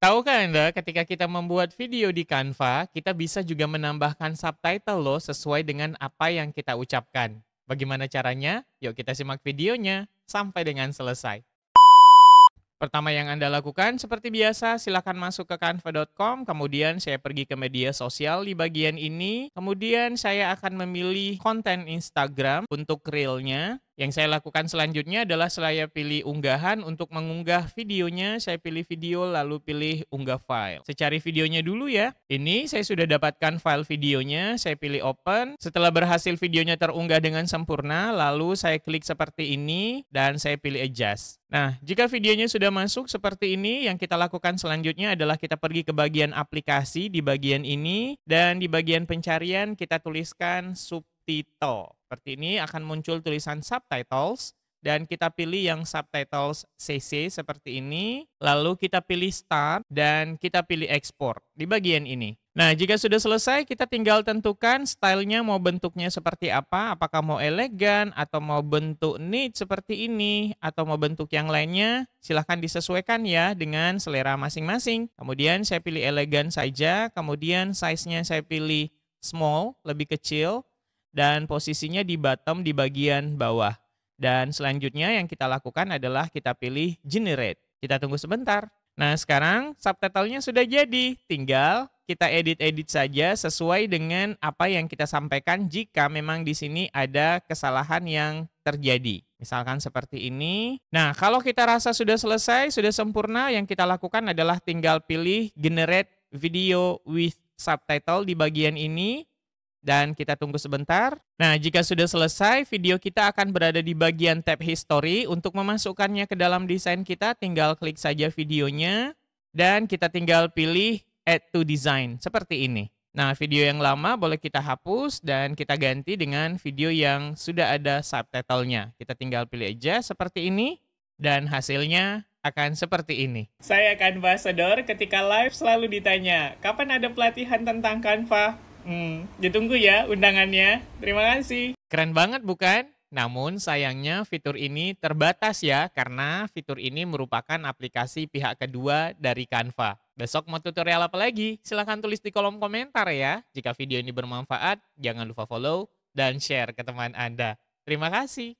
Tahu kan Anda ketika kita membuat video di Canva, kita bisa juga menambahkan subtitle loh sesuai dengan apa yang kita ucapkan. Bagaimana caranya? Yuk kita simak videonya sampai dengan selesai. Pertama yang Anda lakukan, seperti biasa, silakan masuk ke canva.com, kemudian saya pergi ke media sosial di bagian ini, kemudian saya akan memilih konten Instagram untuk realnya, yang saya lakukan selanjutnya adalah saya pilih unggahan untuk mengunggah videonya, saya pilih video lalu pilih unggah file. Saya cari videonya dulu ya. Ini saya sudah dapatkan file videonya, saya pilih open. Setelah berhasil videonya terunggah dengan sempurna, lalu saya klik seperti ini dan saya pilih adjust. Nah, jika videonya sudah masuk seperti ini, yang kita lakukan selanjutnya adalah kita pergi ke bagian aplikasi di bagian ini dan di bagian pencarian kita tuliskan sub subtitle. Seperti ini akan muncul tulisan subtitles dan kita pilih yang subtitles CC seperti ini. Lalu kita pilih start dan kita pilih export di bagian ini. Nah, jika sudah selesai, kita tinggal tentukan stylenya mau bentuknya seperti apa. Apakah mau elegan, atau mau bentuk neat seperti ini, atau mau bentuk yang lainnya. Silahkan disesuaikan ya dengan selera masing-masing. Kemudian saya pilih elegan saja, kemudian size-nya saya pilih small, lebih kecil dan posisinya di bottom di bagian bawah. Dan selanjutnya yang kita lakukan adalah kita pilih generate. Kita tunggu sebentar. Nah sekarang subtitlenya sudah jadi, tinggal kita edit-edit saja sesuai dengan apa yang kita sampaikan jika memang di sini ada kesalahan yang terjadi. Misalkan seperti ini. Nah, kalau kita rasa sudah selesai, sudah sempurna, yang kita lakukan adalah tinggal pilih generate video with subtitle di bagian ini dan kita tunggu sebentar. Nah, jika sudah selesai, video kita akan berada di bagian tab history. Untuk memasukkannya ke dalam desain kita, tinggal klik saja videonya, dan kita tinggal pilih add to design, seperti ini. Nah, video yang lama boleh kita hapus dan kita ganti dengan video yang sudah ada subtitlenya. Kita tinggal pilih aja seperti ini, dan hasilnya akan seperti ini. Saya bahas Sedor ketika live selalu ditanya, kapan ada pelatihan tentang Canva? Hmm, ditunggu ya undangannya. Terima kasih. Keren banget bukan? Namun sayangnya fitur ini terbatas ya karena fitur ini merupakan aplikasi pihak kedua dari Canva. Besok mau tutorial apa lagi? Silahkan tulis di kolom komentar ya. Jika video ini bermanfaat, jangan lupa follow dan share ke teman Anda. Terima kasih.